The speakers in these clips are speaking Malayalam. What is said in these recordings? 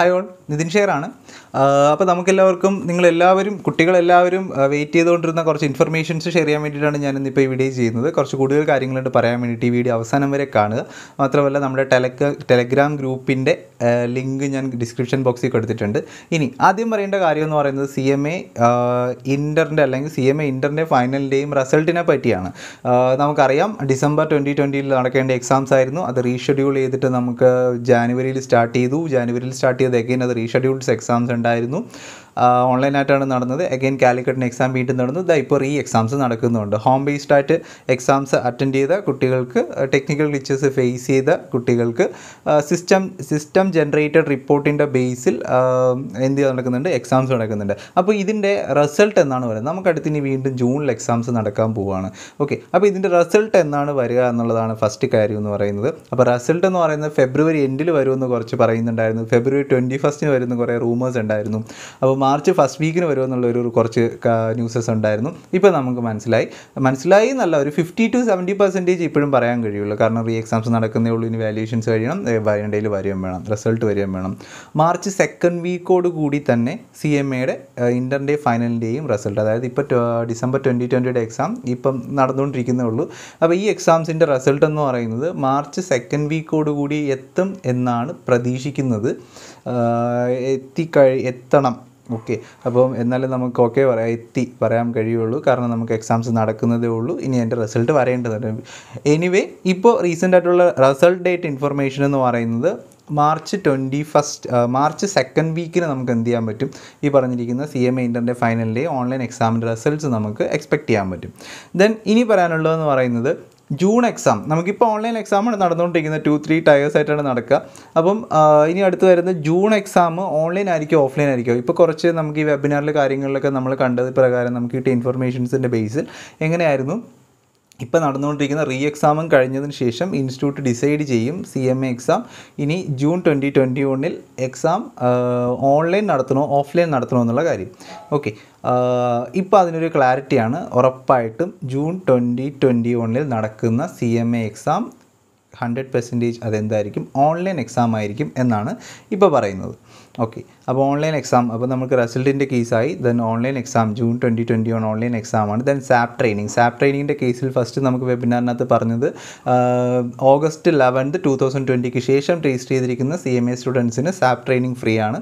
ഹായ് ഓൾ നിതിൻ ഷെയറാണ് അപ്പോൾ നമുക്കെല്ലാവർക്കും നിങ്ങളെല്ലാവരും കുട്ടികളെല്ലാവരും വെയിറ്റ് ചെയ്തുകൊണ്ടിരുന്ന കുറച്ച് ഇൻഫർമേഷൻസ് ഷെയർ ചെയ്യാൻ വേണ്ടിയിട്ടാണ് ഞാൻ ഇന്നിപ്പോൾ ഈ വീഡിയോ ചെയ്യുന്നത് കുറച്ച് കൂടുതൽ കാര്യങ്ങളുണ്ട് പറയാൻ വേണ്ടിയിട്ട് ഈ വീഡിയോ അവസാനം വരെ കാണുക മാത്രമല്ല നമ്മുടെ ടെലക് ടെലഗ്രാം ഗ്രൂപ്പിൻ്റെ ലിങ്ക് ഞാൻ ഡിസ്ക്രിപ്ഷൻ ബോക്സിൽ കൊടുത്തിട്ടുണ്ട് ഇനി ആദ്യം പറയേണ്ട കാര്യം എന്ന് പറയുന്നത് സി എം എ ഇൻ്റർൻ്റെ അല്ലെങ്കിൽ സി എം എ ഇൻ്റർൻ്റെ ഫൈനലിൻ്റെയും റിസൾട്ടിനെ പറ്റിയാണ് നമുക്കറിയാം ഡിസംബർ ട്വൻറ്റി ട്വൻറ്റിയിൽ നടക്കേണ്ട എക്സാംസ് ആയിരുന്നു അത് റീഷെഡ്യൂൾ ചെയ്തിട്ട് നമുക്ക് ജാനുവരിയിൽ സ്റ്റാർട്ട് ചെയ്തു ജാനുവരിയിൽ സ്റ്റാർട്ട് ചെയ്ത് അത് റീഷെഡ്യൂൾഡ്സ് എക്സാംസ് ഉണ്ടായിരുന്നു ഓൺലൈനായിട്ടാണ് നടന്നത് അഗെയിൻ കാലിക്കറ്റിന് എക്സാം വീണ്ടും നടന്നു ദാ ഇപ്പോൾ റീ എക്സാംസ് നടക്കുന്നുണ്ട് ഹോം ബേസ്ഡ് ആയിട്ട് എക്സാംസ് അറ്റൻഡ് ചെയ്ത കുട്ടികൾക്ക് ടെക്നിക്കൽ ഗ്ലിച്ചസ് ഫേസ് ചെയ്ത കുട്ടികൾക്ക് സിസ്റ്റം സിസ്റ്റം ജനറേറ്റഡ് റിപ്പോർട്ടിൻ്റെ ബേസിൽ എന്ത് നടക്കുന്നുണ്ട് എക്സാംസ് നടക്കുന്നുണ്ട് അപ്പോൾ ഇതിൻ്റെ റിസൾട്ട് എന്നാണ് പറയുന്നത് നമുക്ക് അടുത്തിനി വീണ്ടും ജൂണിൽ എക്സാംസ് നടക്കാൻ പോവുകയാണ് ഓക്കെ അപ്പോൾ ഇതിൻ്റെ റിസൾട്ട് എന്നാണ് വരിക എന്നുള്ളതാണ് ഫസ്റ്റ് കാര്യം എന്ന് പറയുന്നത് അപ്പോൾ റിസൾട്ട് എന്ന് പറയുന്നത് ഫെബ്രുവരി എൻഡിൽ വരുമെന്ന് കുറച്ച് പറയുന്നുണ്ടായിരുന്നു ഫെബ്രുവരി ട്വൻറ്റി ഫസ്റ്റിന് വരുന്ന കുറേ റൂമേഴ്സ് ഉണ്ടായിരുന്നു അപ്പോൾ മാർച്ച് ഫസ്റ്റ് വീക്കിന് വരുമെന്നുള്ള ഒരു കുറച്ച് ന്യൂസസ് ഉണ്ടായിരുന്നു ഇപ്പോൾ നമുക്ക് മനസ്സിലായി മനസ്സിലായി എന്നല്ല ഒരു ഫിഫ്റ്റി ടു സെവൻറ്റി പെർസെൻറ്റേജ് ഇപ്പോഴും പറയാൻ കഴിയുള്ളൂ കാരണം റീ എക്സാംസ് നടക്കുന്നേ ഉള്ളൂ ഇനി വാല്യൂഷൻസ് കഴിയണം വരണ്ടയിൽ വരുകയും വേണം റിസൾട്ട് വരികയും വേണം മാർച്ച് സെക്കൻഡ് വീക്കോട് കൂടി തന്നെ സി എം എയുടെ ഇൻ്ററിൻ്റെ ഫൈനലിൻ്റെയും റിസൾട്ട് അതായത് ഇപ്പോൾ ഡിസംബർ ട്വൻറ്റി ട്വൻറ്റിയുടെ എക്സാം ഇപ്പം നടന്നുകൊണ്ടിരിക്കുന്നേ ഉള്ളൂ അപ്പോൾ ഈ എക്സാംസിൻ്റെ റിസൾട്ട് എന്ന് പറയുന്നത് മാർച്ച് സെക്കൻഡ് വീക്കോട് കൂടി എത്തും എന്നാണ് പ്രതീക്ഷിക്കുന്നത് എത്തിക്കഴി എത്തണം ഓക്കെ അപ്പം എന്നാലും നമുക്ക് ഓക്കെ പറയാം എത്തി പറയാൻ കഴിയുള്ളൂ കാരണം നമുക്ക് എക്സാംസ് നടക്കുന്നതേ ഉള്ളൂ ഇനി എൻ്റെ റിസൾട്ട് വരേണ്ടതുണ്ട് എനിവേ ഇപ്പോൾ റീസെൻ്റ് ആയിട്ടുള്ള റിസൾട്ട് ഡേറ്റ് ഇൻഫർമേഷൻ എന്ന് പറയുന്നത് March twenty first March second വീക്കിന് നമുക്ക് എന്ത് ചെയ്യാൻ പറ്റും ഈ പറഞ്ഞിരിക്കുന്ന സി എം എ ഇൻ്ററിൻ്റെ ഫൈനലിലെ ഓൺലൈൻ എക്സാമിൻ്റെ റിസൾട്ട്സ് നമുക്ക് എക്സ്പെക്റ്റ് ചെയ്യാൻ പറ്റും ദെൻ ഇനി പറയാനുള്ളതെന്ന് പറയുന്നത് ജൂൺ എക്സാം നമുക്കിപ്പോൾ ഓൺലൈൻ എക്സാമാണ് നടന്നുകൊണ്ടിരിക്കുന്നത് ടു ത്രീ ടയേഴ്സ് ആയിട്ടാണ് നടക്കുക അപ്പം ഇനി അടുത്ത് വരുന്ന ജൂൺ എക്സാം ഓൺലൈൻ ആയിരിക്കും ഓഫ്ലൈൻ ആയിരിക്കും ഇപ്പോൾ കുറച്ച് നമുക്ക് ഈ വെബിനാറിൽ കാര്യങ്ങളിലൊക്കെ നമ്മൾ കണ്ടത് പ്രകാരം നമുക്ക് കിട്ടിയ ഇൻഫർമേഷൻസിൻ്റെ ബേസിൽ എങ്ങനെയായിരുന്നു ഇപ്പോൾ നടന്നുകൊണ്ടിരിക്കുന്ന റീ എക്സാമും കഴിഞ്ഞതിന് ശേഷം ഇൻസ്റ്റിറ്റ്യൂട്ട് ഡിസൈഡ് ചെയ്യും സി എം എ എക്സാം ഇനി ജൂൺ ട്വൻറ്റി ട്വൻറ്റി വണ്ണിൽ എക്സാം ഓൺലൈൻ നടത്തണോ ഓഫ്ലൈൻ നടത്തണോ എന്നുള്ള കാര്യം ഓക്കെ ഇപ്പോൾ അതിനൊരു ക്ലാരിറ്റിയാണ് ഉറപ്പായിട്ടും ജൂൺ ട്വൻറ്റി ട്വൻറ്റി വണ്ണിൽ നടക്കുന്ന C M A exam hundred percentage അതെന്തായിരിക്കും ഓൺലൈൻ എക്സാം ആയിരിക്കും എന്നാണ് ഇപ്പോൾ പറയുന്നത് ഓക്കെ അപ്പോൾ ഓൺലൈൻ എക്സാം അപ്പോൾ നമുക്ക് റിസൾട്ടിൻ്റെ കേസായി then online exam June twenty twenty one online എക്സാമാണ് ദെൻ സാപ്പ് ട്രെയിനിങ് സാപ്പ് ട്രെയിനിങ്ങിൻ്റെ കേസിൽ ഫസ്റ്റ് നമുക്ക് വെബിനാറിനകത്ത് പറഞ്ഞത് ഓഗസ്റ്റ് ലെവൻത്ത് ടു തൗസൻഡ് ട്വൻറ്റിക്ക് ശേഷം രജിസ്റ്റർ ചെയ്തിരിക്കുന്ന സി എം എ സ്റ്റുഡൻസിന് സാപ്പ് ട്രെയിനിങ് ഫ്രീ ആണ്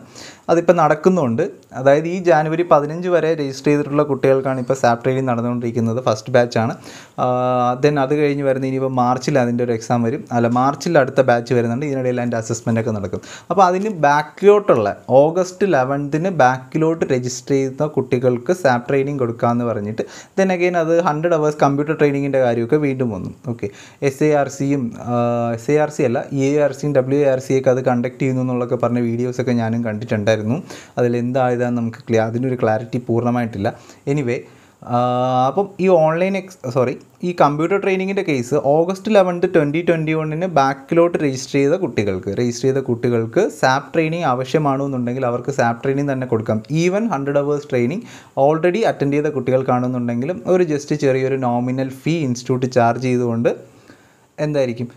അതിപ്പോൾ നടക്കുന്നുണ്ട് അതായത് ഈ ജാനുവരി പതിനഞ്ച് വരെ രജിസ്റ്റർ ചെയ്തിട്ടുള്ള കുട്ടികൾക്കാണ് ഇപ്പോൾ സാപ്പ് ട്രെയിനിങ് നടന്നുകൊണ്ടിരിക്കുന്നത് ഫസ്റ്റ് ബാച്ചാണ് ദെൻ അത് കഴിഞ്ഞ് വരുന്ന ഇനിയിപ്പോൾ മാർച്ചിൽ അതിൻ്റെ ഒരു എക്സാം വരും അല്ല മാർച്ചിൽ അടുത്ത ബാച്ച് വരുന്നുണ്ട് ഇതിനിടയിൽ അതിൻ്റെ അസസ്മെൻ്റ് ഒക്കെ നടക്കും അപ്പോൾ അതിന് ബാക്കിലോട്ടുള്ള ഓഗസ്റ്റ് ഓഗസ്റ്റ് ലെവൻത്തിന് ബാക്കിലോട്ട് രജിസ്റ്റർ ചെയ്യുന്ന കുട്ടികൾക്ക് സാപ്പ് ട്രെയിനിങ് കൊടുക്കാമെന്ന് പറഞ്ഞിട്ട് ദെൻ അഗെയിൻ അത് ഹൺഡ്രഡ് അവേഴ്സ് കമ്പ്യൂട്ടർ ട്രെയിനിങ്ങിൻ്റെ കാര്യമൊക്കെ വീണ്ടും വന്നു ഓക്കെ എസ് എ ആർ സിയും എസ് എ ആർ സി അല്ല ഇ എ ആർ സിയും ഡബ്ല്യു എ ആർ ഒക്കെ അത് കണ്ടക്ട് ചെയ്യുന്നു എന്നുള്ളൊക്കെ പറഞ്ഞ വീഡിയോസൊക്കെ ഞാനും കണ്ടിട്ടുണ്ടായിരുന്നു അതിലെന്തായതാന്ന് നമുക്ക് ക്ലിയർ അതിനൊരു ക്ലാരിറ്റി പൂർണ്ണമായിട്ടില്ല എനിവേ അപ്പം ഈ ഓൺലൈൻ എക്സ് സോറി ഈ കമ്പ്യൂട്ടർ ട്രെയിനിങ്ങിൻ്റെ case August eleventh twenty twenty വണ്ണിന് ബാക്കിലോട്ട് രജിസ്റ്റർ ചെയ്ത കുട്ടികൾക്ക് രജിസ്റ്റർ ചെയ്ത കുട്ടികൾക്ക് സാപ്പ് ട്രെയിനിങ് ആവശ്യമാണോ എന്നുണ്ടെങ്കിൽ അവർക്ക് സാപ്പ് ട്രെയിനിങ് തന്നെ കൊടുക്കാം even hundred hours training already attend ചെയ്ത കുട്ടികൾക്കാണെന്നുണ്ടെങ്കിലും ഒരു ജസ്റ്റ് ചെറിയൊരു നോമിനൽ ഫീ ഇൻസ്റ്റിറ്റ്യൂട്ട് ചാർജ് ചെയ്തുകൊണ്ട് എന്തായിരിക്കും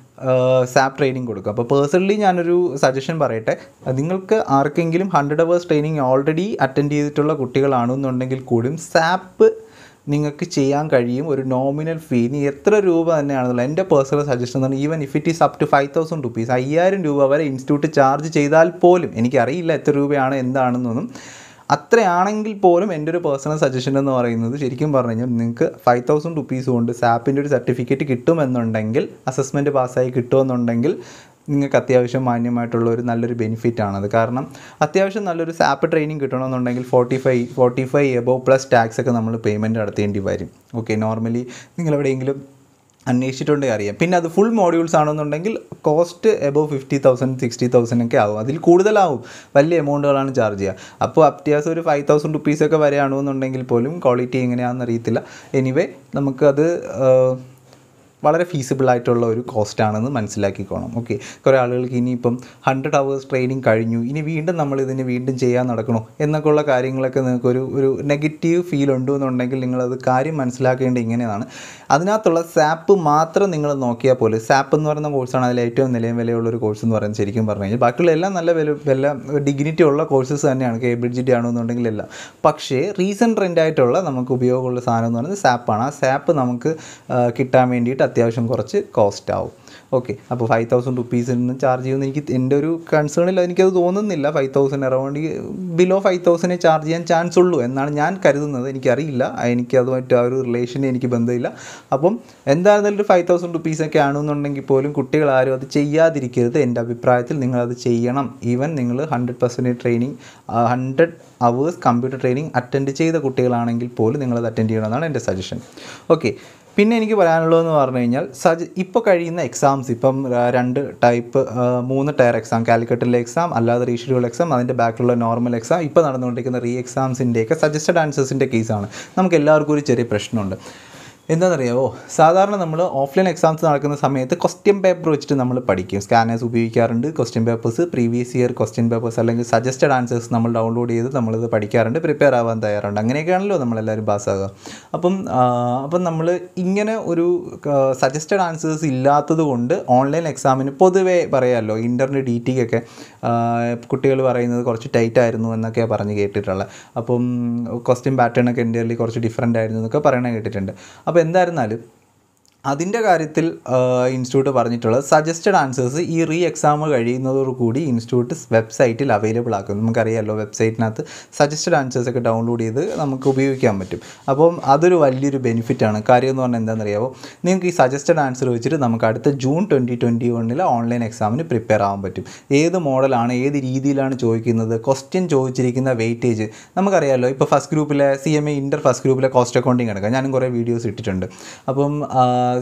സാപ്പ് ട്രെയിനിങ് കൊടുക്കുക അപ്പോൾ പേഴ്സണലി ഞാനൊരു സജഷൻ പറയട്ടെ നിങ്ങൾക്ക് ആർക്കെങ്കിലും hundred hours training already attend ചെയ്തിട്ടുള്ള കുട്ടികളാണെന്നുണ്ടെങ്കിൽ കൂടിയും സാപ്പ് നിങ്ങൾക്ക് ചെയ്യാൻ കഴിയും ഒരു നോമിനൽ ഫീ നീ എത്ര രൂപ തന്നെയാണെന്നുള്ള എൻ്റെ പേഴ്സണൽ സജഷൻ എന്നാണ് even if it is up to five thousand rupees അയ്യായിരം രൂപ വരെ ഇൻസ്റ്റിറ്റ്യൂട്ട് ചാർജ് ചെയ്താൽ പോലും എനിക്കറിയില്ല എത്ര രൂപയാണ് എന്താണെന്നൊന്നും അത്രയാണെങ്കിൽ പോലും എൻ്റെ ഒരു പേഴ്സണൽ സജഷൻ എന്ന് പറയുന്നത് ശരിക്കും പറഞ്ഞു കഴിഞ്ഞാൽ നിങ്ങൾക്ക് ഫൈവ് തൗസൻഡ് റുപ്പീസ് കൊണ്ട് സാപ്പിൻ്റെ ഒരു സർട്ടിഫിക്കറ്റ് കിട്ടുമെന്നുണ്ടെങ്കിൽ അസസ്മെൻറ്റ് പാസ്സായി കിട്ടുമെന്നുണ്ടെങ്കിൽ നിങ്ങൾക്ക് അത്യാവശ്യം മാന്യമായിട്ടുള്ള ഒരു നല്ലൊരു ബെനിഫിറ്റ് ആണത് കാരണം അത്യാവശ്യം നല്ലൊരു സാപ്പ് ട്രെയിനിങ് കിട്ടണമെന്നുണ്ടെങ്കിൽ forty five forty five above plus tax ഒക്കെ നമ്മൾ പേയ്മെൻറ്റ് നടത്തേണ്ടി വരും ഓക്കെ നോർമലി നിങ്ങൾ എവിടെയെങ്കിലും അന്വേഷിച്ചിട്ടുണ്ടെങ്കിൽ അറിയാം പിന്നെ അത് ഫുൾ മോഡ്യൂൾസ് ആണെന്നുണ്ടെങ്കിൽ cost above fifty thousand sixty thousand ഒക്കെ ആവും അതിൽ കൂടുതലാവും വലിയ എമൗണ്ടുകളാണ് ചാർജ് ചെയ്യുക അപ്പോൾ അത്യാവശ്യം ഒരു ഫൈവ് തൗസൻഡ് റുപ്പീസൊക്കെ വരെയാണെന്നുണ്ടെങ്കിൽ പോലും ക്വാളിറ്റി എങ്ങനെയാണെന്ന് അറിയത്തില്ല എനിവേ നമുക്കത് വളരെ ഫീസിബിൾ ആയിട്ടുള്ള ഒരു കോസ്റ്റ് ആണെന്ന് മനസ്സിലാക്കിക്കോണം ഓക്കെ കുറേ ആളുകൾക്ക് ഇനിയിപ്പം ഹൺഡ്രഡ് അവേഴ്സ് ട്രെയിനിങ് കഴിഞ്ഞു ഇനി വീണ്ടും നമ്മൾ ഇതിന് വീണ്ടും ചെയ്യാൻ നടക്കണോ എന്നൊക്കെ ഉള്ള കാര്യങ്ങളൊക്കെ നിങ്ങൾക്ക് ഒരു ഒരു നെഗറ്റീവ് ഫീൽ ഉണ്ടോ എന്നുണ്ടെങ്കിൽ നിങ്ങളത് കാര്യം മനസ്സിലാക്കേണ്ടത് ഇങ്ങനെയാണ് അതിനകത്തുള്ള സാപ്പ് മാത്രം നിങ്ങൾ നോക്കിയാൽ പോലും സാപ്പ് എന്ന് പറയുന്ന കോഴ്സാണ് അതിൽ ഏറ്റവും നിലയും ഒരു കോഴ്സ് എന്ന് പറയുന്നത് ശരിക്കും പറഞ്ഞു കഴിഞ്ഞാൽ ബാക്കിയുള്ള എല്ലാം നല്ല വില വില ഡിഗ്നിറ്റി ഉള്ള കോഴ്സസ് തന്നെയാണ് ജി ഡി ആണെന്നുണ്ടെങ്കിൽ എല്ലാം പക്ഷേ റീസെൻ്റ് ട്രെൻഡായിട്ടുള്ള നമുക്ക് ഉപയോഗമുള്ള സാധനം എന്ന് പറയുന്നത് സാപ്പാണ് ആ സാപ്പ് നമുക്ക് കിട്ടാൻ വേണ്ടിയിട്ട് അത്യാവശ്യം കുറച്ച് കോസ്റ്റ് ആവും ഓക്കെ അപ്പോൾ ഫൈവ് തൗസൻഡ് നിന്ന് ചാർജ് ചെയ്യുമെന്ന് എനിക്ക് എൻ്റെ ഒരു കൺസേണിൽ എനിക്കത് തോന്നുന്നില്ല five thousand around below five thousand charge ചെയ്യാൻ ചാൻസ് ഉള്ളൂ എന്നാണ് ഞാൻ കരുതുന്നത് എനിക്കറിയില്ല എനിക്കതുമായിട്ട് ആ ഒരു റിലേഷൻ എനിക്ക് ബന്ധമില്ല അപ്പം എന്തായിരുന്നാലും ഒരു ഫൈവ് തൗസൻഡ് റുപ്പീസൊക്കെ ആണെന്നുണ്ടെങ്കിൽ പോലും കുട്ടികൾ ആരും അത് ചെയ്യാതിരിക്കരുത് എൻ്റെ അഭിപ്രായത്തിൽ നിങ്ങളത് ചെയ്യണം ഈവൻ നിങ്ങൾ hundred percent training hundred hours computer training attend ചെയ്ത കുട്ടികളാണെങ്കിൽ പോലും നിങ്ങളത് അറ്റൻഡ് ചെയ്യണമെന്നാണ് എൻ്റെ സജഷൻ ഓക്കെ പിന്നെ എനിക്ക് പറയാനുള്ളതെന്ന് പറഞ്ഞു കഴിഞ്ഞാൽ സജ ഇപ്പോൾ കഴിയുന്ന എക്സാംസ് ഇപ്പം രണ്ട് ടൈപ്പ് മൂന്ന് ടയർ എക്സാം കാലിക്കറ്റിലെ എക്സാം അല്ലാതെ റീഷെഡ്യൂൾ എക്സാം അതിൻ്റെ ബാക്കിലുള്ള നോർമൽ എക്സാം ഇപ്പോൾ നടന്നുകൊണ്ടിരിക്കുന്ന റീ എക്സാംസിൻ്റെയൊക്കെ സജസ്റ്റഡ് ആൻസേഴ്സിൻ്റെ കേസാണ് നമുക്ക് എല്ലാവർക്കും ഒരു ചെറിയ പ്രശ്നമുണ്ട് എന്താണെന്നറിയാമോ സാധാരണ നമ്മൾ ഓഫ്ലൈൻ എക്സാംസ് നടക്കുന്ന സമയത്ത് ക്വസ്റ്റ്യൻ പേപ്പർ വെച്ചിട്ട് നമ്മൾ പഠിക്കും സ്കാനേഴ്സ് ഉപയോഗിക്കാറുണ്ട് question papers previous year question papers അല്ലെങ്കിൽ സജസ്റ്റഡ് ആൻസേഴ്സ് നമ്മൾ ഡൗൺലോഡ് ചെയ്ത് നമ്മളിത് പഠിക്കാറുണ്ട് പ്രിപ്പയർ ആവാൻ തയ്യാറുണ്ട് അങ്ങനെയൊക്കെയാണല്ലോ നമ്മളെല്ലാവരും പാസ്സാകുക അപ്പം അപ്പം നമ്മൾ ഇങ്ങനെ ഒരു സജസ്റ്റഡ് ആൻസേഴ്സ് ഇല്ലാത്തത് കൊണ്ട് ഓൺലൈൻ എക്സാമിന് പൊതുവേ പറയാമല്ലോ ഇൻ്റർനെറ്റ് ഡി ഒക്കെ കുട്ടികൾ പറയുന്നത് കുറച്ച് ടൈറ്റ് ആയിരുന്നു എന്നൊക്കെ പറഞ്ഞ് കേട്ടിട്ടുള്ളത് അപ്പം ക്വസ്റ്റ്യൻ പാറ്റേൺ ഒക്കെ ഇന്ത്യയിൽ കുറച്ച് ഡിഫറെൻ്റ് ആയിരുന്നു എന്നൊക്കെ പറയണ കേട്ടിട്ടുണ്ട് അപ്പോൾ അപ്പോൾ എന്തായിരുന്നാലും അതിൻ്റെ കാര്യത്തിൽ ഇൻസ്റ്റിറ്റ്യൂട്ട് പറഞ്ഞിട്ടുള്ളത് സജസ്റ്റഡ് ആൻസേഴ്സ് ഈ റീ എക്സാം കഴിയുന്നതോടുകൂടി ഇൻസ്റ്റിറ്റ്യൂട്ട് വെബ്സൈറ്റിൽ അവൈലബിൾ ആക്കും നമുക്കറിയാമല്ലോ വെബ്സൈറ്റിനകത്ത് സജസ്റ്റഡ് ആൻസേഴ്സ് ഒക്കെ ഡൗൺലോഡ് ചെയ്ത് നമുക്ക് ഉപയോഗിക്കാൻ പറ്റും അപ്പം അതൊരു വലിയൊരു ബെനിഫിറ്റാണ് കാര്യം എന്ന് പറഞ്ഞാൽ എന്താണെന്നറിയാമോ നിങ്ങൾക്ക് ഈ സജസ്റ്റഡ് ആൻസർ വെച്ചിട്ട് നമുക്ക് അടുത്ത ജൂൺ ട്വൻറ്റി ട്വൻറ്റി വണ്ണിൽ ഓൺലൈൻ എക്സാമിന് പ്രിപ്പയർ ആവാൻ പറ്റും ഏത് മോഡലാണ് ഏത് രീതിയിലാണ് ചോദിക്കുന്നത് ക്വസ്റ്റ്യൻ ചോദിച്ചിരിക്കുന്ന വെയിറ്റേജ് നമുക്കറിയാമല്ലോ ഇപ്പോൾ ഫസ്റ്റ് ഗ്രൂപ്പിലെ C M A inter first ഗ്രൂപ്പിലെ കോസ്റ്റ് അക്കൗണ്ടിങ് കിടക്കാം ഞാനും കുറേ വീഡിയോസ് ഇട്ടിട്ടുണ്ട് അപ്പം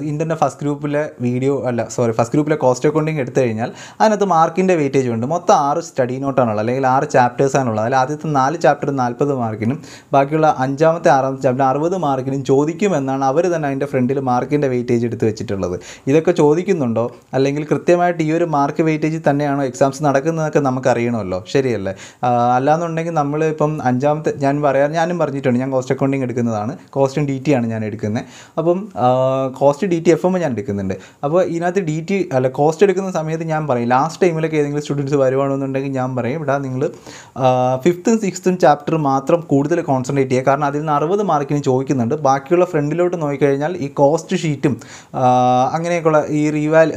ഇന്ത്യൻ്റെ ഫസ്റ്റ് ഗ്രൂപ്പിലെ വീഡിയോ അല്ല സോറി ഫസ്റ്റ് ഗ്രൂപ്പിലെ കോസ്റ്റ് അക്കൗണ്ടിങ് എടുത്തു കഴിഞ്ഞാൽ അതിനകത്ത് മാർക്കിൻ്റെ വെയിറ്റേജ് ഉണ്ട് മൊത്തം ആറ് സ്റ്റഡി നോട്ടാണുള്ളത് അല്ലെങ്കിൽ ആറ് ചാപ്റ്റേഴ്സാണുള്ളത് അതിൽ ആദ്യത്തെ നാല് ചാപ്റ്റർ നാൽപ്പത് മാർക്കിനും ബാക്കിയുള്ള അഞ്ചാമത്തെ ആറാമത്തെ ചാപ്റ്റർ അറുപത് മാർക്കിനും ചോദിക്കുമെന്നാണ് അവർ തന്നെ അതിൻ്റെ ഫ്രണ്ടിൽ മാർക്കിൻ്റെ വെയിറ്റേജ് എടുത്ത് വെച്ചിട്ടുള്ളത് ഇതൊക്കെ ചോദിക്കുന്നുണ്ടോ അല്ലെങ്കിൽ കൃത്യമായിട്ട് ഈ ഒരു മാർക്ക് വെയിറ്റേജ് തന്നെയാണോ എക്സാംസ് നടക്കുന്നതൊക്കെ നമുക്ക് അറിയണമല്ലോ ശരിയല്ലേ അല്ലാന്നുണ്ടെങ്കിൽ നമ്മൾ ഇപ്പം അഞ്ചാമത്തെ ഞാൻ പറയാൻ ഞാനും പറഞ്ഞിട്ടുണ്ട് ഞാൻ കോസ്റ്റ് അക്കൗണ്ടിങ് എടുക്കുന്നതാണ് കോസ്റ്റും ഡി ടി ആണ് ഞാൻ എടുക്കുന്നത് അപ്പം cost cost D T F M ഞാൻ എടുക്കുന്നുണ്ട് അപ്പോൾ ഇതിനകത്ത് ഡി ടി അല്ല കോസ്റ്റ് എടുക്കുന്ന സമയത്ത് ഞാൻ പറയും ലാസ്റ്റ് ടൈമിലൊക്കെ ഏതെങ്കിലും സ്റ്റുഡൻസ് വരുവാണെന്നുണ്ടെങ്കിൽ ഞാൻ പറയും ഇവിടെ നിങ്ങൾ ഫിഫ്ത്തും സിക്സ്ത്തും ചാപ്റ്റർ മാത്രം കൂടുതൽ കോൺസെൻട്രേറ്റ് ചെയ്യുക കാരണം അതിൽ നിന്ന് അറുപത് മാർക്കിന് ചോദിക്കുന്നുണ്ട് ബാക്കിയുള്ള ഫ്രണ്ടിലോട്ട് നോക്കിക്കഴിഞ്ഞാൽ ഈ കോസ്റ്റ് ഷീറ്റും അങ്ങനെയൊക്കെയുള്ള ഈ റീവാൽ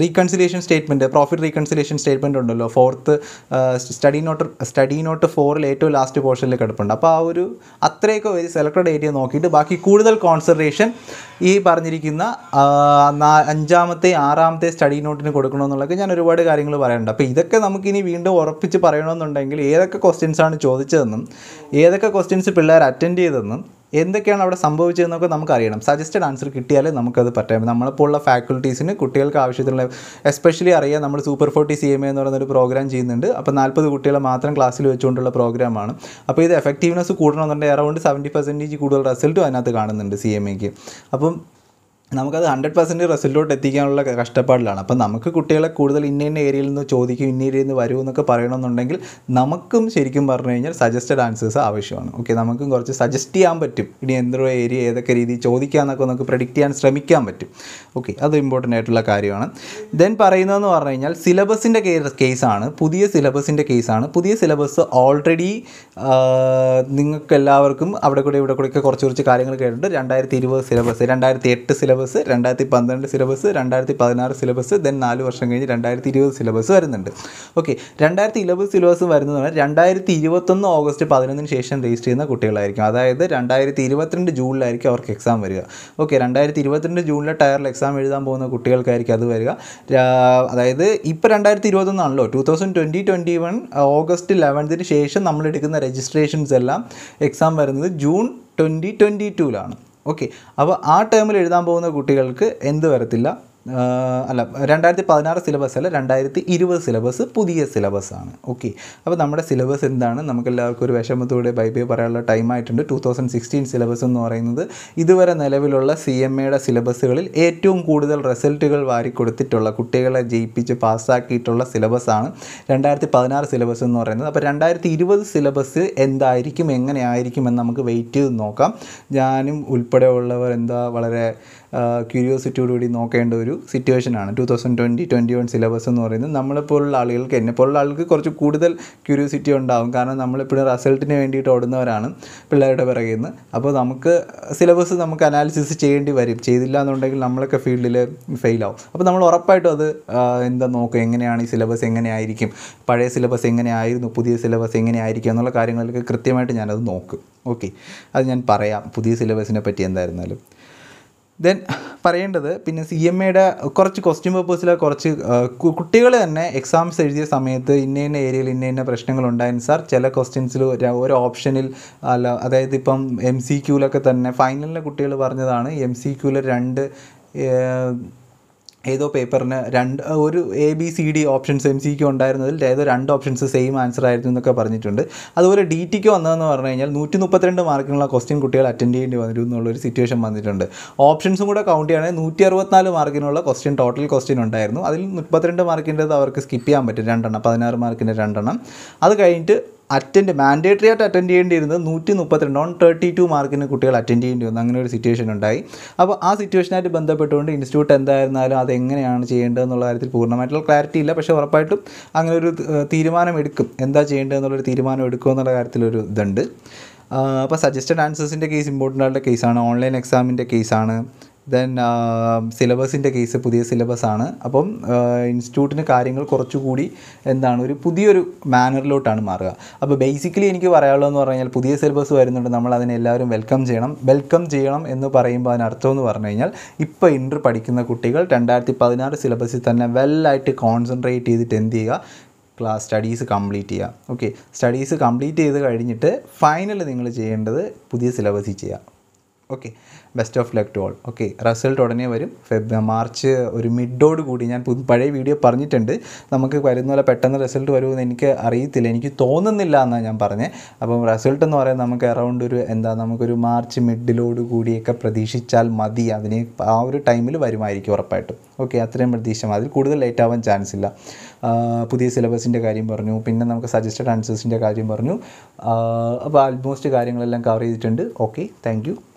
reconciliation statement profit reconciliation statement ഉണ്ടല്ലോ fourth study note study note ഫോറിൽ ഏറ്റവും ലാസ്റ്റ് പോർഷനിൽ കിടപ്പുണ്ട് അപ്പോൾ ആ ഒരു അത്രയൊക്കെ ഒരു സെലക്ടഡ് ഏരിയ നോക്കിയിട്ട് ബാക്കി കൂടുതൽ കോൺസെൻട്രേഷൻ ഈ പറഞ്ഞിരിക്കുന്ന അഞ്ചാമത്തെ ആറാമത്തെ സ്റ്റഡി നോട്ടിന് കൊടുക്കണമെന്നുള്ളതൊക്കെ ഞാൻ ഒരുപാട് കാര്യങ്ങൾ പറയുന്നുണ്ട് അപ്പോൾ ഇതൊക്കെ നമുക്കിനി വീണ്ടും ഉറപ്പിച്ച് പറയണമെന്നുണ്ടെങ്കിൽ ഏതൊക്കെ ക്വസ്റ്റ്യൻസാണ് ചോദിച്ചതെന്നും ഏതൊക്കെ ക്വസ്റ്റ്യൻസ് പിള്ളേർ അറ്റൻഡ് ചെയ്തതെന്നും എന്തൊക്കെയാണ് അവിടെ സംഭവിച്ചതെന്നൊക്കെ നമുക്കറിയണം സജസ്റ്റഡ് ആൻസർ കിട്ടിയാലേ നമുക്കത് പറ്റാം നമ്മളിപ്പോഴുള്ള ഫാക്കൽറ്റീസിന് കുട്ടികൾക്ക് ആവശ്യത്തിനുള്ള എസ്പെഷ്യലി അറിയാൻ നമ്മൾ സൂപ്പർ ഫോർട്ടി സി എം എന്ന് പറയുന്നൊരു പ്രോഗ്രാം ചെയ്യുന്നുണ്ട് അപ്പോൾ നാൽപ്പത് കുട്ടികളെ മാത്രം ക്ലാസ്സിൽ വെച്ചുകൊണ്ടുള്ള പ്രോഗ്രാമാണ് അപ്പോൾ ഇത് എഫക്റ്റീവ്നെസ് കൂടണമെന്നുണ്ടെങ്കിൽ അറൗണ്ട് സെവൻറ്റി പെർസെൻറ്റേജ് കൂടുതൽ റിസൾട്ടും അതിനകത്ത് കാണുന്നുണ്ട് സി എം എക്ക് അപ്പം നമുക്കത് ഹൺഡ്രഡ് പെർസെൻറ്റ് റിസൾട്ടോട്ട് എത്തിക്കാനുള്ള കഷ്ടപ്പാടിലാണ് അപ്പം നമുക്ക് കുട്ടികളെ കൂടുതൽ ഇന്ന ഇന്ന ഏരിയയിൽ നിന്ന് ചോദിക്കും ഇന്ന ഏരിയയിൽ നിന്ന് വരൂ എന്നൊക്കെ പറയണമെന്നുണ്ടെങ്കിൽ നമുക്കും ശരിക്കും പറഞ്ഞു കഴിഞ്ഞാൽ സജസ്റ്റഡ് ആൻസേഴ്സ് ആവശ്യമാണ് ഓക്കെ നമുക്കും കുറച്ച് സജസ്റ്റ് ചെയ്യാൻ പറ്റും ഇനി എന്തോ ഏരിയ ഏതൊക്കെ രീതിയിൽ ചോദിക്കാമെന്നൊക്കെ നമുക്ക് പ്രഡിക്റ്റ് ചെയ്യാൻ ശ്രമിക്കാൻ പറ്റും ഓക്കെ അത് ഇമ്പോർട്ടൻ്റ് ആയിട്ടുള്ള കാര്യമാണ് ദെൻ പറയുന്നതെന്ന് പറഞ്ഞു കഴിഞ്ഞാൽ സിലബസിൻ്റെ കേസാണ് പുതിയ സിലബസിൻ്റെ കേസാണ് പുതിയ സിലബസ് ഓൾറെഡി നിങ്ങൾക്ക് എല്ലാവർക്കും അവിടെ കൂടെ ഇവിടെ കൂടെയൊക്കെ കുറച്ച് കുറച്ച് കാര്യങ്ങൾ കേട്ടിട്ടുണ്ട് രണ്ടായിരത്തി ഇരുപത് സിലബസ് രണ്ടായിരത്തി എട്ട് സിലബസ് സിലബസ് രണ്ടായിരത്തി പന്ത്രണ്ട് സിലബസ് രണ്ടായിരത്തി പതിനാറ് സിലബസ് ദെൻ നാല് വർഷം കഴിഞ്ഞ് രണ്ടായിരത്തി ഇരുപത് സിലബസ് വരുന്നുണ്ട് ഓക്കെ രണ്ടായിരത്തി ഇരുപത് സിലബസ് വരുന്നത് രണ്ടായിരത്തി ഇരുപത്തൊന്ന് ഓഗസ്റ്റ് പതിനൊന്നിന് ശേഷം രജിസ്റ്റർ ചെയ്യുന്ന കുട്ടികളായിരിക്കും അതായത് രണ്ടായിരത്തി ഇരുപത്തിരണ്ട് ജൂണിലായിരിക്കും അവർക്ക് എക്സാം വരിക ഓക്കെ രണ്ടായിരത്തി ഇരുപത്തിരണ്ട് ജൂണിലെ ടയറിൽ എക്സാം എഴുതാൻ പോകുന്ന കുട്ടികൾക്കായിരിക്കും അത് വരിക അതായത് ഇപ്പോൾ രണ്ടായിരത്തി ഇരുപത്തൊന്നാണല്ലോ two thousand twenty twenty one August ലെവൻത്തിന് ശേഷം നമ്മൾ എടുക്കുന്ന രജിസ്ട്രേഷൻസ് എല്ലാം എക്സാം വരുന്നത് ജൂൺ ട്വൻറ്റി ട്വൻറ്റി ടുവിലാണ് ഓക്കെ അപ്പോൾ ആ ടേമിൽ എഴുതാൻ പോകുന്ന കുട്ടികൾക്ക് എന്ത് വരത്തില്ല അല്ല രണ്ടായിരത്തി പതിനാറ് സിലബസ് അല്ല രണ്ടായിരത്തി ഇരുപത് സിലബസ് പുതിയ സിലബസാണ് ഓക്കെ അപ്പോൾ നമ്മുടെ സിലബസ് എന്താണ് നമുക്ക് എല്ലാവർക്കും ഒരു വിഷമത്തോടെ ബൈ ബൈ പറയാനുള്ള ടൈം ആയിട്ടുണ്ട് ടു തൗസൻഡ് സിക്സ്റ്റീൻ സിലബസ് എന്ന് പറയുന്നത് ഇതുവരെ നിലവിലുള്ള സി എം എയുടെ സിലബസുകളിൽ ഏറ്റവും കൂടുതൽ റിസൾട്ടുകൾ വാരിക്കൊടുത്തിട്ടുള്ള കുട്ടികളെ ജയിപ്പിച്ച് പാസ്സാക്കിയിട്ടുള്ള സിലബസാണ് രണ്ടായിരത്തി പതിനാറ് സിലബസ് എന്ന് പറയുന്നത് അപ്പോൾ രണ്ടായിരത്തി ഇരുപത് സിലബസ് എന്തായിരിക്കും എങ്ങനെയായിരിക്കും എന്ന് നമുക്ക് വെയിറ്റ് ചെയ്ത് നോക്കാം ഞാനും ഉൾപ്പെടെയുള്ളവർ എന്താ വളരെ ക്യൂരിയോസിറ്റിയോടുകൂടി നോക്കേണ്ട ഒരു ഒരു സിറ്റുവേഷനാണ് two thousand twenty twenty one syllabus എന്ന് പറയുന്നത് നമ്മളെപ്പോലുള്ള ആളുകൾക്ക് എന്നെ പോലുള്ള ആൾക്ക് കുറച്ച് കൂടുതൽ ക്യൂരിയോസിറ്റി ഉണ്ടാകും കാരണം നമ്മളിപ്പോഴും റിസൾട്ടിന് വേണ്ടിയിട്ട് ഓടുന്നവരാണ് പിള്ളേരുടെ പിറകിൽ നിന്ന് അപ്പോൾ നമുക്ക് സിലബസ് നമുക്ക് അനാലിസിസ് ചെയ്യേണ്ടി വരും ചെയ്തില്ല എന്നുണ്ടെങ്കിൽ നമ്മളൊക്കെ ഫീൽഡിൽ ഫെയിലാവും അപ്പോൾ നമ്മൾ ഉറപ്പായിട്ടും അത് എന്താ നോക്കുക എങ്ങനെയാണ് ഈ സിലബസ് എങ്ങനെയായിരിക്കും പഴയ സിലബസ് എങ്ങനെയായിരുന്നു പുതിയ സിലബസ് എങ്ങനെയായിരിക്കും എന്നുള്ള കാര്യങ്ങളിലൊക്കെ കൃത്യമായിട്ട് ഞാനത് നോക്കും ഓക്കെ അത് ഞാൻ പറയാം പുതിയ സിലബസിനെ പറ്റി എന്തായിരുന്നാലും ദെൻ പറയേണ്ടത് പിന്നെ സി എം എയുടെ കുറച്ച് ക്വസ്റ്റ്യൻ പേപ്പേഴ്സിലെ കുറച്ച് കുട്ടികൾ തന്നെ എക്സാംസ് എഴുതിയ സമയത്ത് ഇന്ന ഇന്ന ഏരിയയിൽ ഇന്ന ഇന്ന പ്രശ്നങ്ങൾ ഉണ്ടായിരുന്നു സാർ ചില ക്വസ്റ്റ്യൻസിൽ ഓരോ ഓപ്ഷനിൽ അല്ല അതായത് ഇപ്പം എം സി ക്യൂലൊക്കെ തന്നെ ഫൈനലിലെ കുട്ടികൾ പറഞ്ഞതാണ് എം സി ക്യൂവിൽ രണ്ട് ഏതോ പേപ്പറിന് രണ്ട് ഒരു A B C D options M സിക്ക് ഉണ്ടായിരുന്നതിൽ ഏതോ രണ്ട് ഓപ്ഷൻസ് സെയിം ആൻസർ ആയിരുന്നു എന്നൊക്കെ പറഞ്ഞിട്ടുണ്ട് അതുപോലെ ഡി ടിക്ക് വന്നതെന്ന് പറഞ്ഞു കഴിഞ്ഞാൽ നൂറ്റി മുപ്പത്തിരണ്ട് മാർക്കിനുള്ള ക്വസ്റ്റ്യൻ കുട്ടികൾ അറ്റൻഡ് ചെയ്യേണ്ടി വന്നിരുന്നു എന്നുള്ളൊരു സിറ്റുവേഷൻ വന്നിട്ടുണ്ട് ഓപ്ഷൻസും കൂടെ കൗണ്ട് ചെയ്യുകയാണെങ്കിൽ നൂറ്റി അറുപത്തിനാല് മാർക്കിനുള്ള ക്വസ്റ്റ്യൻ ടോട്ടൽ ക്വസ്റ്റ്യൻ ഉണ്ടായിരുന്നു അതിൽ മുപ്പത്തിരണ്ട് മാർക്കിൻ്റെത് അവർക്ക് സ്കിപ്പ് ചെയ്യാൻ പറ്റും രണ്ടെണ്ണം പതിനാറ് മാർക്കിൻ്റെ രണ്ടെണ്ണം അത് കഴിഞ്ഞിട്ട് അറ്റൻഡ് മാൻഡേറ്ററി ആയിട്ട് അറ്റൻഡ് ചെയ്യേണ്ടിയിരുന്നത് നൂറ്റി മുപ്പത്തിരണ്ട് ഓൺ തേർട്ടി ടു മാർക്കിന് കുട്ടികൾ അറ്റൻഡ് ചെയ്യേണ്ടി വന്നു അങ്ങനെ ഒരു സിറ്റുവേഷൻ ഉണ്ടായി അപ്പോൾ ആ സിറ്റുവേഷനായിട്ട് ബന്ധപ്പെട്ടുകൊണ്ട് ഇൻസ്റ്റിറ്റ്യൂട്ട് എന്തായിരുന്നാലും അത് എങ്ങനെയാണ് ചെയ്യേണ്ടതെന്നുള്ള കാര്യത്തിൽ പൂർണ്ണമായിട്ടുള്ള ക്ലാരിറ്റി ഇല്ല പക്ഷേ ഉറപ്പായിട്ടും അങ്ങനെ ഒരു തീരുമാനം എടുക്കും എന്താ ചെയ്യേണ്ടതെന്നുള്ളൊരു തീരുമാനം എന്നുള്ള കാര്യത്തിലൊരു ഇതുണ്ട് അപ്പോൾ സജസ്റ്റഡ് ആൻസേഴ്സിൻ്റെ കേസ് ഇമ്പോർട്ടൻ്റ് ആയിട്ടുള്ള കേസാണ് ഓൺലൈൻ എക്സാമിൻ്റെ കേസാണ് ദെൻ സിലബസിൻ്റെ കേസ് പുതിയ സിലബസാണ് അപ്പം ഇൻസ്റ്റിറ്റ്യൂട്ടിന് uh, കാര്യങ്ങൾ കുറച്ചുകൂടി എന്താണ് ഒരു പുതിയൊരു മാനറിലോട്ടാണ് മാറുക അപ്പോൾ ബേസിക്കലി എനിക്ക് പറയാനുള്ളതെന്ന് പറഞ്ഞു കഴിഞ്ഞാൽ പുതിയ സിലബസ് വരുന്നുണ്ട് നമ്മൾ അതിനെ എല്ലാവരും വെൽക്കം ചെയ്യണം വെൽക്കം ചെയ്യണം എന്ന് പറയുമ്പോൾ അതിനർത്ഥം എന്ന് പറഞ്ഞു കഴിഞ്ഞാൽ ഇപ്പോൾ ഇൻ്റർ പഠിക്കുന്ന കുട്ടികൾ രണ്ടായിരത്തി പതിനാറ് സിലബസിൽ തന്നെ വെല്ലായിട്ട് കോൺസെൻട്രേറ്റ് ചെയ്തിട്ട് എന്ത് ചെയ്യുക ക്ലാസ് സ്റ്റഡീസ് കംപ്ലീറ്റ് ചെയ്യുക ഓക്കെ സ്റ്റഡീസ് കംപ്ലീറ്റ് ചെയ്ത് കഴിഞ്ഞിട്ട് ഫൈനൽ നിങ്ങൾ ചെയ്യേണ്ടത് പുതിയ സിലബസിൽ ചെയ്യുക okay best of luck to all okay result ഉടനെ വരും ഫെബ് മാർച്ച് ഒരു മിഡോട് കൂടി ഞാൻ പഴയ വീഡിയോ പറഞ്ഞിട്ടുണ്ട് നമുക്ക് വരുന്ന പോലെ പെട്ടെന്ന് റിസൾട്ട് വരുമെന്ന് എനിക്ക് അറിയത്തില്ല എനിക്ക് തോന്നുന്നില്ല എന്നാണ് ഞാൻ പറഞ്ഞത് അപ്പം റിസൾട്ട് എന്ന് പറയുന്നത് നമുക്ക് അറൗണ്ട് ഒരു എന്താ നമുക്കൊരു മാർച്ച് മിഡിലോട് കൂടിയൊക്കെ പ്രതീക്ഷിച്ചാൽ മതി അതിന് ആ ഒരു ടൈമിൽ വരുമായിരിക്കും ഉറപ്പായിട്ടും ഓക്കെ അത്രയും പ്രതീക്ഷ അതിൽ കൂടുതൽ ലേറ്റ് ആവാൻ ചാൻസ് ഇല്ല പുതിയ സിലബസിൻ്റെ കാര്യം പറഞ്ഞു പിന്നെ നമുക്ക് സജസ്റ്റഡ് ആൻസേഴ്സിൻ്റെ കാര്യം പറഞ്ഞു അപ്പോൾ ആൾമോസ്റ്റ് കാര്യങ്ങളെല്ലാം കവർ ചെയ്തിട്ടുണ്ട് ഓക്കെ താങ്ക്